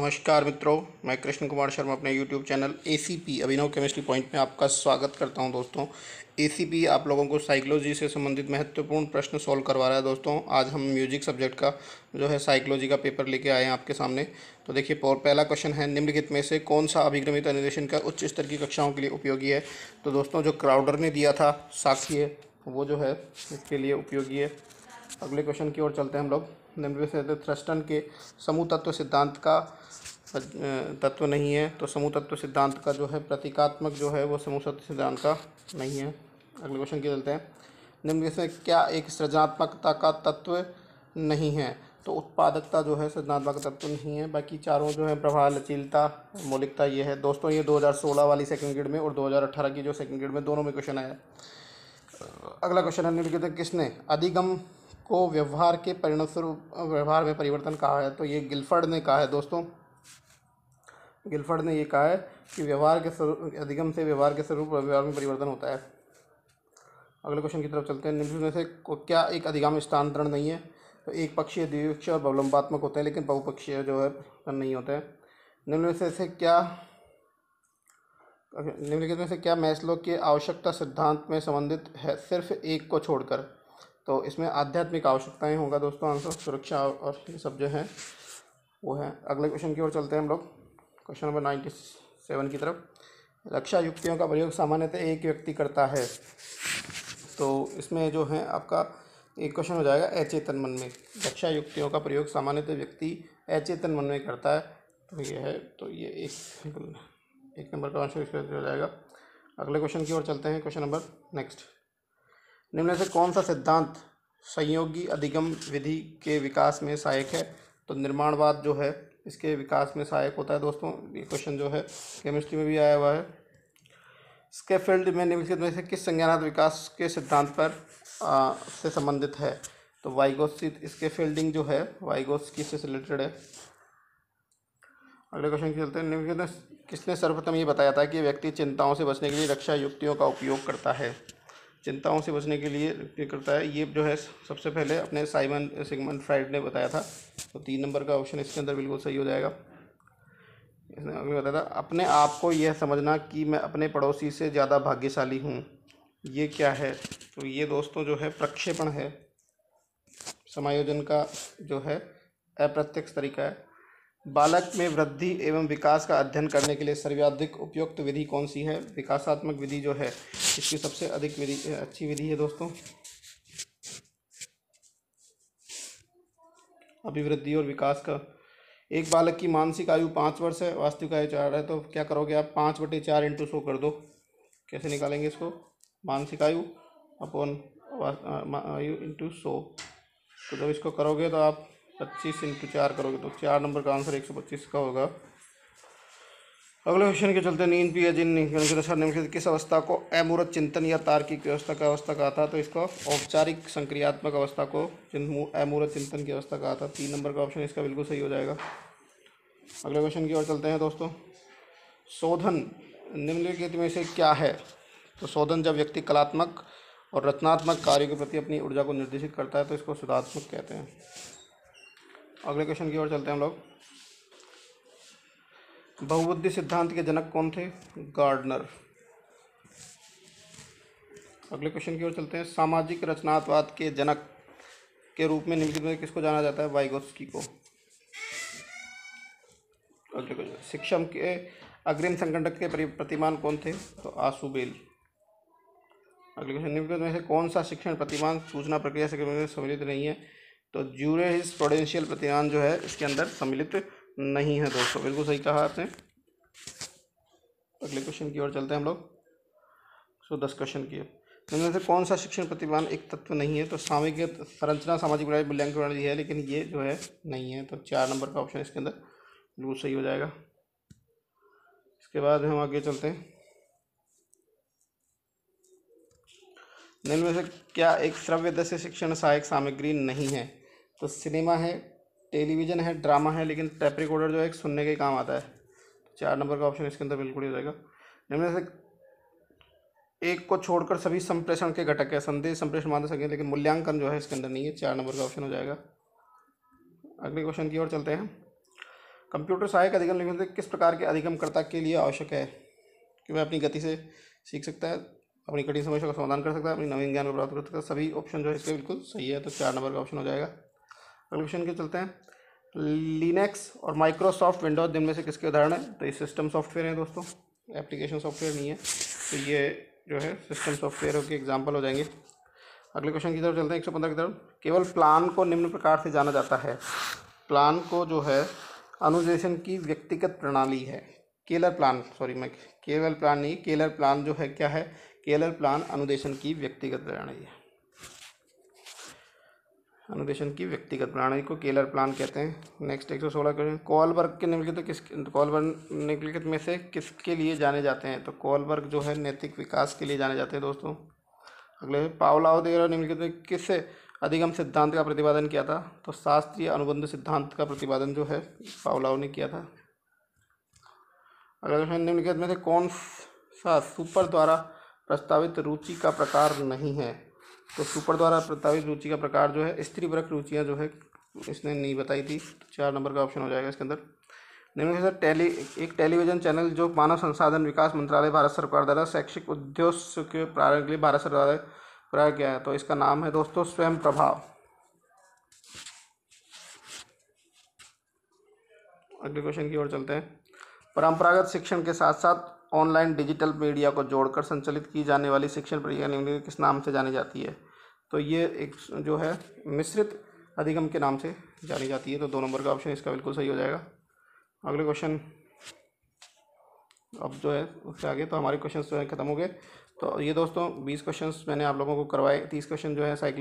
नमस्कार मित्रों मैं कृष्ण कुमार शर्मा अपने YouTube channel A Abhinav chemistry point में आपका स्वागत करता हूं दोस्तों ए आप लोगों को साइकोलॉजी से संबंधित महत्वपूर्ण प्रश्न सॉल्व करवा रहा है दोस्तों आज हम म्यूजिक सब्जेक्ट का जो है साइकोलॉजी का पेपर लेके आए हैं आपके सामने तो देखिए पहला क्वेश्चन है निम्नलिखित में से कौन सा अभिग्रमित अनिदेशन का उच्च स्तर की कक्षाओं के लिए उपयोगी है तो दोस्तों जो क्राउडर ने दिया था साक्षी है वो जो है इसके लिए उपयोगी है अगले क्वेश्चन की ओर चलते हैं हम लोग निम्नलिखित थ्रस्टन के समूह तत्व सिद्धांत का तत्व नहीं है तो समूह तत्व सिद्धांत का जो है प्रतीकात्मक जो है वो समूह तत्व सिद्धांत का नहीं है अगले क्वेश्चन की चलते हैं निम्न में क्या एक सृजनात्मकता का तत्व नहीं है तो उत्पादकता जो है सृजनात्मक तत्व नहीं है बाकी चारों जो है प्रभाव लचीलता मौलिकता ये है दोस्तों ये 2016 वाली सेकंड ग्रेड में और 2018 की जो सेकंड ग्रेड में दोनों में क्वेश्चन आया अगला क्वेश्चन है निम्नलिखित किसने अधिगम को व्यवहार के परिणाम स्वरूप व्यवहार में परिवर्तन कहा है तो ये गिलफर्ड ने कहा है दोस्तों गिलफर्ड ने यह कहा है कि व्यवहार के स्वरूप अधिगम से व्यवहार के स्वरूप व्यवहार में परिवर्तन होता है अगले क्वेश्चन की तरफ चलते हैं निम्न में से क्या एक अधिगम स्थानांतरण नहीं है तो एक पक्षीय द्विपक्षीय और अवलंबात्मक होते हैं लेकिन बहुपक्षीय जो है नहीं होते हैं निम्न में से क्या निम्नलिखित में से क्या मैसलो के आवश्यकता सिद्धांत में संबंधित है सिर्फ एक को छोड़कर तो इसमें आध्यात्मिक आवश्यकताएं होगा दोस्तों आंसर सुरक्षा और ये सब जो है वो है अगले क्वेश्चन की ओर चलते हैं हम लोग क्वेश्चन नंबर नाइन्टी सेवन की तरफ रक्षा युक्तियों का प्रयोग सामान्यतः एक व्यक्ति करता है तो इसमें जो है आपका एक क्वेश्चन हो जाएगा अचेतन मन में रक्षा युक्तियों का प्रयोग सामान्यतः व्यक्ति अचेतन मन में करता है तो ये है तो ये एक एक नंबर का आंसर इसका हो जाएगा अगले क्वेश्चन की ओर चलते हैं क्वेश्चन नंबर नेक्स्ट निम्न से कौन सा सिद्धांत संयोगी अधिगम विधि के विकास में सहायक है तो निर्माणवाद जो है इसके विकास में सहायक होता है दोस्तों ये क्वेश्चन जो है केमिस्ट्री में भी आया हुआ है इसके फील्ड में निम्नलिखित में से किस संज्ञानात्मक विकास के सिद्धांत पर आ, से संबंधित है तो वाइगोस इसके फील्डिंग जो है वाइगोस से रिलेटेड है अगले क्वेश्चन खेलते हैं निम्नलिखित किसने सर्वप्रथम ये बताया था कि व्यक्ति चिंताओं से बचने के लिए रक्षा युक्तियों का उपयोग करता है चिंताओं से बचने के लिए करता है ये जो है सबसे पहले अपने साइमन सिगमन फ्राइड ने बताया था तो तीन नंबर का ऑप्शन इसके अंदर बिल्कुल सही हो जाएगा इसने अगले बताया था अपने आप को यह समझना कि मैं अपने पड़ोसी से ज़्यादा भाग्यशाली हूँ ये क्या है तो ये दोस्तों जो है प्रक्षेपण है समायोजन का जो है अप्रत्यक्ष तरीका है बालक में वृद्धि एवं विकास का अध्ययन करने के लिए सर्वाधिक उपयुक्त विधि कौन सी है विकासात्मक विधि जो है इसकी सबसे अधिक विधि अच्छी विधि है दोस्तों अभिवृद्धि और विकास का एक बालक की मानसिक आयु पाँच वर्ष है वास्तविक आयु चार है तो क्या करोगे आप पाँच बटे चार इंटू सो कर दो कैसे निकालेंगे इसको मानसिक आयु अपन आयु इंटू सो तो जब इसको करोगे तो आप पच्चीस इंटू चार करोगे तो चार नंबर का आंसर एक सौ पच्चीस का होगा अगले क्वेश्चन के चलते नींद पी जिन अनुसार निम्नलिखित किस अवस्था को अमूर्त चिंतन या तार्किक व्यवस्था का अवस्था कहा था तो इसका औपचारिक संक्रियात्मक अवस्था को अमूर्त चिंतन की अवस्था कहा था तीन नंबर का ऑप्शन इसका बिल्कुल सही हो जाएगा अगले क्वेश्चन की ओर चलते हैं दोस्तों शोधन निम्नलिखित में से क्या है तो शोधन जब व्यक्ति कलात्मक और रचनात्मक कार्य के प्रति अपनी ऊर्जा को निर्देशित करता है तो इसको सुधात्मक कहते हैं अगले क्वेश्चन की ओर चलते हैं हम लोग बहुबुद्धि सिद्धांत के जनक कौन थे गार्डनर अगले क्वेश्चन की ओर चलते हैं सामाजिक रचनात्वाद के जनक के रूप में निम्नलिखित में किसको जाना जाता है वाइगोस्की को अगले क्वेश्चन शिक्षम के अग्रिम संगठक के प्रतिमान कौन थे तो आसुबेल अगले क्वेश्चन निम्नलिखित में से कौन सा शिक्षण प्रतिमान सूचना प्रक्रिया से सम्मिलित नहीं है तो जूरे हिज प्रोडेंशियल प्रतियान जो है इसके अंदर सम्मिलित नहीं है दोस्तों बिल्कुल सही कहा आपने अगले क्वेश्चन की ओर चलते हैं हम लोग सो दस क्वेश्चन किए तो इनमें से कौन सा शिक्षण प्रतिमान एक तत्व नहीं है तो सामिक संरचना सामाजिक मूल्यांकन है लेकिन ये जो है नहीं है तो चार नंबर का ऑप्शन इसके अंदर बिल्कुल सही हो जाएगा इसके बाद हम आगे चलते हैं तो निम्न में से क्या एक श्रव्य दस्य शिक्षण सहायक सामग्री नहीं है तो सिनेमा है टेलीविज़न है ड्रामा है लेकिन टेप रिकॉर्डर जो है सुनने के काम आता है चार नंबर का ऑप्शन इसके अंदर बिल्कुल ही जाएगा निम्न से एक को छोड़कर सभी संप्रेषण के घटक है संदेश संप्रेषण मान सकें लेकिन मूल्यांकन जो है इसके अंदर नहीं है चार नंबर का ऑप्शन हो जाएगा अगले क्वेश्चन की ओर चलते हैं कंप्यूटर सहायक अधिगम लिखने से किस प्रकार के अधिगमकर्ता के लिए आवश्यक है कि वह अपनी गति से सीख सकता है अपनी कठिन समस्या का समाधान कर सकता है अपनी नवीन ज्ञान को प्राप्त कर सकता है सभी ऑप्शन जो है इसके बिल्कुल सही है तो चार नंबर का ऑप्शन हो जाएगा अगले क्वेश्चन के चलते हैं लिनक्स और माइक्रोसॉफ्ट विंडोज जिनमें से किसके उदाहरण है तो ये सिस्टम सॉफ्टवेयर है दोस्तों एप्लीकेशन सॉफ्टवेयर नहीं है तो ये जो है सिस्टम सॉफ्टवेयर के एग्जाम्पल हो जाएंगे अगले क्वेश्चन की तरफ चलते हैं एक सौ पंद्रह की तरफ केवल प्लान को निम्न प्रकार से जाना जाता है प्लान को जो है अनुदेशन की व्यक्तिगत प्रणाली है केलर प्लान सॉरी मैं केवल प्लान नहीं केलर प्लान जो है क्या है केलर प्लान अनुदेशन की व्यक्तिगत प्रणाली है अनुदेशन की व्यक्तिगत प्रणाली को केलर प्लान कहते हैं नेक्स्ट एक सौ सोलह क्वेश्चन कॉलबर्ग के निम्नलिखित तो किस कॉलबर्ग निम्नलिखित में से किसके लिए जाने जाते हैं तो कॉलबर्ग जो है नैतिक विकास के लिए जाने जाते हैं दोस्तों अगले पावलाव देर निम्नलिखित में किस अधिगम सिद्धांत का प्रतिपादन किया था तो शास्त्रीय अनुबंध सिद्धांत का प्रतिपादन जो है पावलाव ने किया था अगला क्वेश्चन निम्नलिखित में से कौन सा सुपर द्वारा प्रस्तावित रुचि का प्रकार नहीं है तो सुपर द्वारा प्रस्तावित रुचि का प्रकार जो है स्त्री वर्ग रुचियाँ जो है इसने नहीं बताई थी तो चार नंबर का ऑप्शन हो जाएगा इसके अंदर निम्न सर टेली एक टेलीविजन चैनल जो मानव संसाधन विकास मंत्रालय भारत सरकार द्वारा शैक्षिक उद्योग के प्रारंभ के लिए भारत सरकार द्वारा प्रारंभ किया है तो इसका नाम है दोस्तों स्वयं प्रभाव अगले क्वेश्चन की ओर चलते हैं परंपरागत शिक्षण के साथ साथ ऑनलाइन डिजिटल मीडिया को जोड़कर संचालित की जाने वाली शिक्षण प्रक्रिया निम्न किस नाम से जानी जाती है तो ये एक जो है मिश्रित अधिगम के नाम से जानी जाती है तो दो नंबर का ऑप्शन इसका बिल्कुल सही हो जाएगा अगले क्वेश्चन अब जो है उससे आगे तो हमारे क्वेश्चन जो है खत्म हो गए तो ये दोस्तों बीस क्वेश्चन मैंने आप लोगों को करवाए तीस क्वेश्चन जो है साइकिल